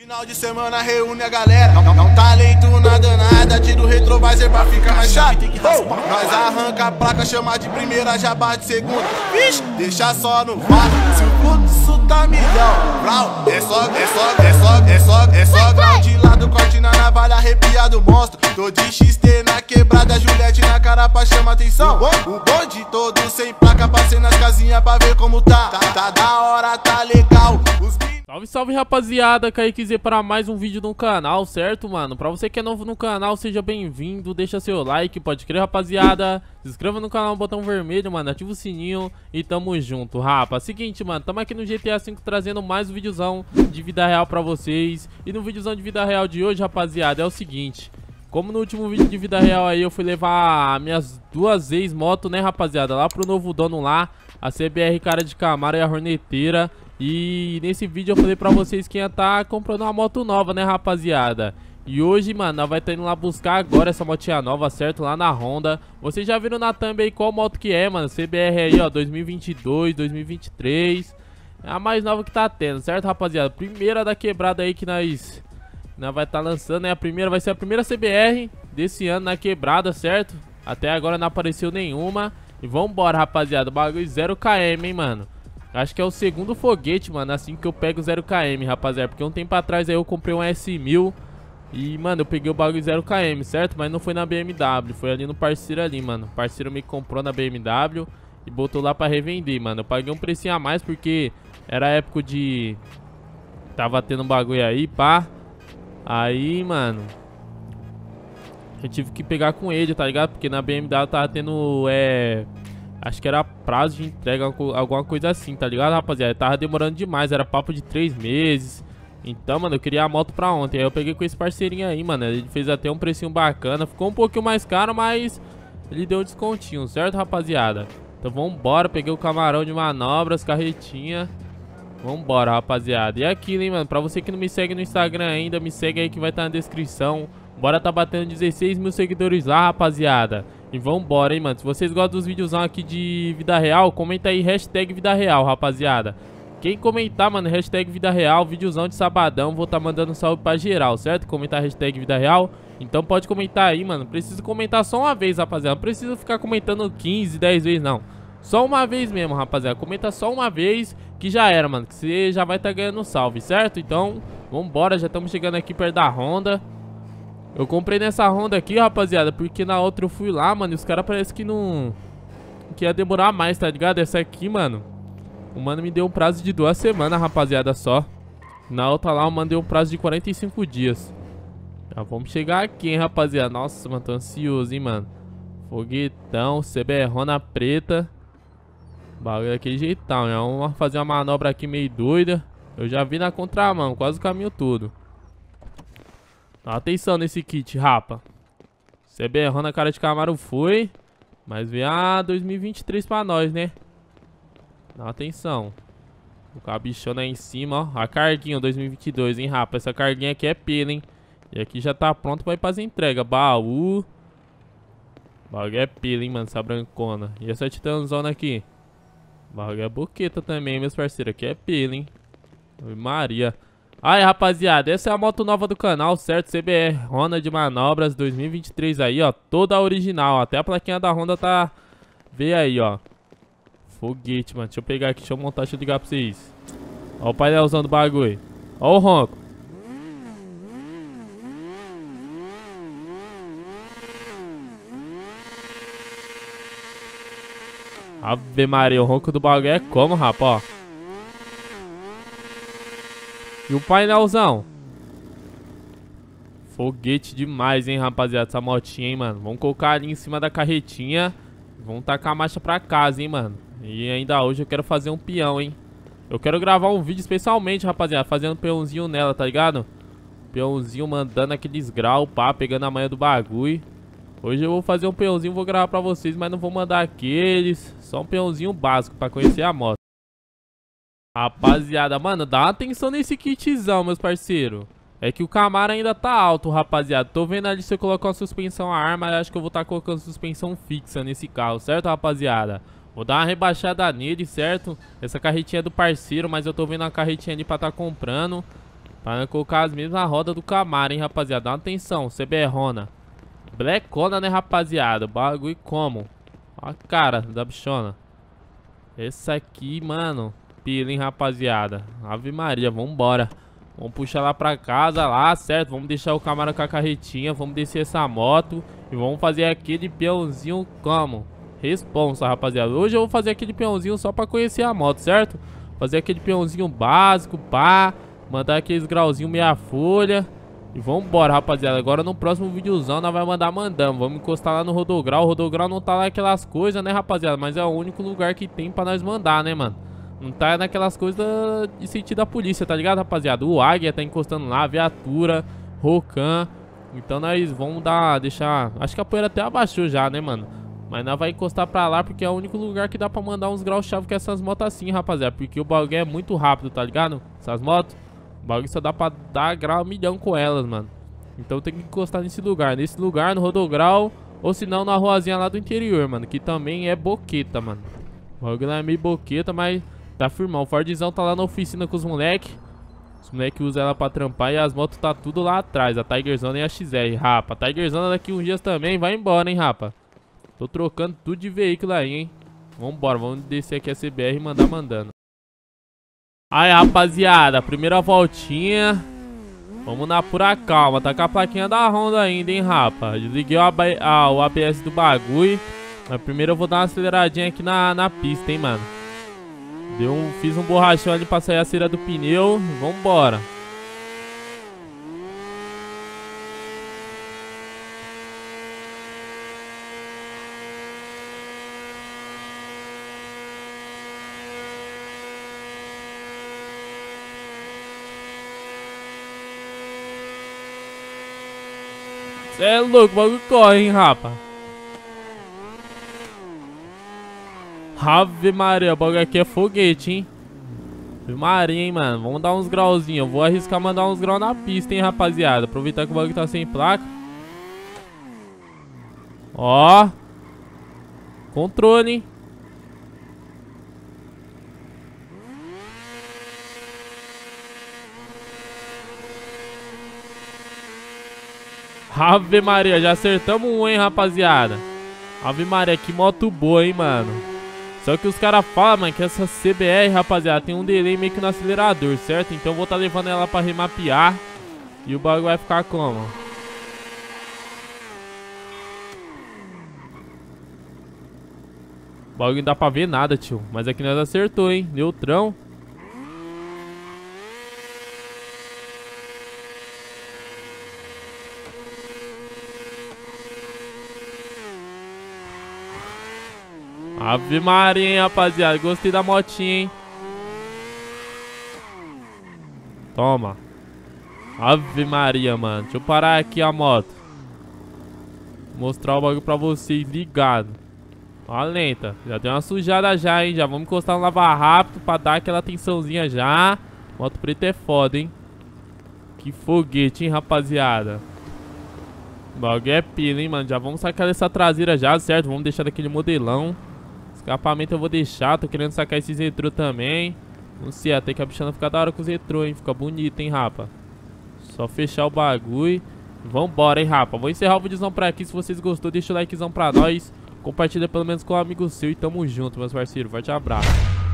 Final de semana reúne a galera. Não, não talento nada nada, tira o retrovisor pra ficar mais chato. nós arranca a placa, chama de primeira, já bate segunda. Vixe, deixa só no vácuo, Se o curso tá milhão, brau. É só, é só, é só, é só, é só grau de lado, corte na navalha, arrepiado, monstro. Tô de XT na quebrada, Juliette na cara pra chamar atenção. O bonde todo sem placa, passei nas casinhas pra ver como tá. Tá, tá da hora, tá legal. Os Salve, salve rapaziada, Kaique Z para mais um vídeo no canal, certo mano? Pra você que é novo no canal, seja bem-vindo, deixa seu like, pode crer rapaziada Se inscreva no canal, botão vermelho, mano, ativa o sininho e tamo junto, rapa Seguinte, mano, tamo aqui no GTA V trazendo mais um videozão de vida real pra vocês E no videozão de vida real de hoje, rapaziada, é o seguinte como no último vídeo de vida real aí eu fui levar minhas duas ex moto né, rapaziada? Lá pro novo dono lá, a CBR cara de Camaro e a Horneteira. E nesse vídeo eu falei pra vocês que ia tá comprando uma moto nova, né, rapaziada? E hoje, mano, nós vai estar tá indo lá buscar agora essa motinha nova, certo? Lá na Honda. Vocês já viram na thumb aí qual moto que é, mano. CBR aí, ó, 2022, 2023. É a mais nova que tá tendo, certo, rapaziada? Primeira da quebrada aí que nós vai estar tá lançando, né, a primeira, vai ser a primeira CBR desse ano na quebrada, certo? Até agora não apareceu nenhuma. E vambora, rapaziada, o bagulho 0km, hein, mano. Acho que é o segundo foguete, mano, assim que eu pego 0km, rapaziada. Porque um tempo atrás aí eu comprei um S1000 e, mano, eu peguei o bagulho 0km, certo? Mas não foi na BMW, foi ali no parceiro ali, mano. O parceiro me comprou na BMW e botou lá pra revender, mano. Eu paguei um precinho a mais porque era época de... Tava tendo um bagulho aí, pá. Aí, mano, eu tive que pegar com ele, tá ligado? Porque na BMW tava tendo, é... Acho que era prazo de entrega, alguma coisa assim, tá ligado, rapaziada? Tava demorando demais, era papo de três meses. Então, mano, eu queria a moto pra ontem. Aí eu peguei com esse parceirinho aí, mano. Ele fez até um precinho bacana. Ficou um pouquinho mais caro, mas ele deu um descontinho, certo, rapaziada? Então vambora, peguei o camarão de manobras, carretinha... Vambora, rapaziada. E aquilo, hein, mano? Pra você que não me segue no Instagram ainda, me segue aí que vai estar tá na descrição. Bora tá batendo 16 mil seguidores lá, rapaziada. E vambora, hein, mano. Se vocês gostam dos vídeos aqui de vida real, comenta aí hashtag vida real, rapaziada. Quem comentar, mano, hashtag vida real, videozão de sabadão, vou tá mandando um salve pra geral, certo? Comentar hashtag vida real. Então pode comentar aí, mano. Preciso comentar só uma vez, rapaziada. Não preciso ficar comentando 15, 10 vezes, não. Só uma vez mesmo, rapaziada. Comenta só uma vez que já era, mano. Que você já vai estar tá ganhando salve, certo? Então, vambora. Já estamos chegando aqui perto da Honda. Eu comprei nessa Honda aqui, rapaziada, porque na outra eu fui lá, mano. E os caras parece que não... Que ia demorar mais, tá ligado? Essa aqui, mano... O mano me deu um prazo de duas semanas, rapaziada, só. Na outra lá, o mano deu um prazo de 45 dias. Já vamos chegar aqui, hein, rapaziada. Nossa, mano, tô ansioso, hein, mano. Foguetão, CBRona preta. O bagulho daquele jeitão, né? Vamos fazer uma manobra aqui meio doida. Eu já vi na contramão, quase o caminho todo. Dá tá atenção nesse kit, rapa. Você é berrou na cara de Camaro foi. Mas vem a 2023 pra nós, né? Dá atenção. O cabichona aí em cima, ó. A carguinha 2022, hein, rapa? Essa carguinha aqui é pena, hein? E aqui já tá pronto pra ir pras entregas. Baú. Bagulho é pila, hein, mano, essa brancona. E essa titanzona aqui? Bagulho é boqueta também, meus parceiros. Aqui é pila, hein? Maria. Aí, rapaziada, essa é a moto nova do canal, certo? CBR Honda de Manobras 2023 aí, ó. Toda original. Ó. Até a plaquinha da Honda tá... Vê aí, ó. Foguete, mano. Deixa eu pegar aqui, deixa eu montar, deixa eu ligar pra vocês. Ó o painelzão do bagulho. Ó o ronco. Ave Maria, o ronco do bagulho é como, rapá, ó. E o painelzão? Foguete demais, hein, rapaziada, essa motinha, hein, mano. Vamos colocar ali em cima da carretinha. Vamos tacar a marcha pra casa, hein, mano. E ainda hoje eu quero fazer um peão, hein. Eu quero gravar um vídeo especialmente, rapaziada, fazendo peãozinho nela, tá ligado? Peãozinho mandando aqueles grau, pá, pegando a manha do bagulho. Hoje eu vou fazer um peãozinho, vou gravar pra vocês, mas não vou mandar aqueles. Só um peãozinho básico pra conhecer a moto. Rapaziada, mano, dá atenção nesse kitzão, meus parceiros. É que o Camaro ainda tá alto, rapaziada. Tô vendo ali se eu colocar uma suspensão a arma, acho que eu vou estar tá colocando suspensão fixa nesse carro, certo, rapaziada? Vou dar uma rebaixada nele, certo? Essa carretinha é do parceiro, mas eu tô vendo a carretinha ali pra tá comprando. Pra colocar as mesmas rodas do Camaro, hein, rapaziada. Dá uma atenção, CB Rona. Blackona, né, rapaziada? Bagulho como? Ó a cara da bichona. Esse aqui, mano. Pila, hein, rapaziada. Ave Maria, vambora. Vamos puxar lá pra casa, lá, certo? Vamos deixar o camarão com a carretinha. Vamos descer essa moto. E vamos fazer aquele peãozinho como? Responsa, rapaziada. Hoje eu vou fazer aquele peãozinho só pra conhecer a moto, certo? Fazer aquele peãozinho básico, pá. Mandar aqueles grauzinhos meia folha. E vambora, rapaziada. Agora no próximo videozão nós vai mandar mandamos. Vamos encostar lá no Rodograu. O Rodograu não tá lá aquelas coisas, né, rapaziada? Mas é o único lugar que tem pra nós mandar, né, mano? Não tá naquelas coisas de sentido da polícia, tá ligado, rapaziada? O Águia tá encostando lá, viatura, Rocan. Então nós vamos dar, deixar... Acho que a poeira até abaixou já, né, mano? Mas nós vai encostar pra lá porque é o único lugar que dá pra mandar uns graus-chave com essas motos assim, rapaziada. Porque o bagulho é muito rápido, tá ligado? Essas motos... O bagulho só dá pra dar grau milhão com elas, mano. Então tem que encostar nesse lugar. Nesse lugar, no rodograu, ou se não, na ruazinha lá do interior, mano. Que também é boqueta, mano. O bagulho é meio boqueta, mas tá firmão. O Fordzão tá lá na oficina com os moleque. Os moleque usam ela pra trampar e as motos tá tudo lá atrás. A Tiger e a XR, rapa. A Tiger daqui uns dias também vai embora, hein, rapa. Tô trocando tudo de veículo aí, hein. Vambora, vamos descer aqui a CBR e mandar mandando. Aí, rapaziada, primeira voltinha. Vamos na pura calma. Tá com a plaquinha da Honda ainda, hein, rapa. Desliguei o, ABS do bagulho. Mas primeiro eu vou dar uma aceleradinha aqui na, na pista, hein, mano. Deu um... Fiz um borrachão ali pra sair a cera do pneu. Vambora. é louco, o bagulho corre, hein, rapa. Ave Maria, o bagulho aqui é foguete, hein. Ave Maria, hein, mano. Vamos dar uns grauzinhos. Eu vou arriscar mandar uns graus na pista, hein, rapaziada. Aproveitar que o bagulho tá sem placa. Ó. Controle, hein. Ave Maria, já acertamos um, hein, rapaziada. Ave Maria, que moto boa, hein, mano. Só que os caras falam, mano, que essa CBR, rapaziada, tem um delay meio que no acelerador, certo? Então eu vou estar tá levando ela pra remapear. E o bagulho vai ficar como? O bagulho não dá pra ver nada, tio. Mas aqui é nós acertou, hein? Neutrão. Ave Maria, hein, rapaziada. Gostei da motinha, hein? Toma. Ave Maria, mano. Deixa eu parar aqui a moto. mostrar o bagulho pra vocês, ligado. Ó, lenta. Já deu uma sujada já, hein? Já vamos encostar no lavar rápido pra dar aquela tensãozinha já. Moto preta é foda, hein? Que foguete, hein, rapaziada. O bagulho é pila, hein, mano. Já vamos sacar essa traseira já, certo? Vamos deixar daquele modelão. Escapamento eu vou deixar, tô querendo sacar esses Zetro também. Não sei, até que a bichana fica da hora com os Zetro, hein? Fica bonito, hein, rapa? Só fechar o bagulho. Vambora, hein, rapa? Vou encerrar o videozão por aqui. Se vocês gostou, deixa o likezão pra nós. Compartilha pelo menos com um amigo seu e tamo junto, meus parceiros. Forte abraço.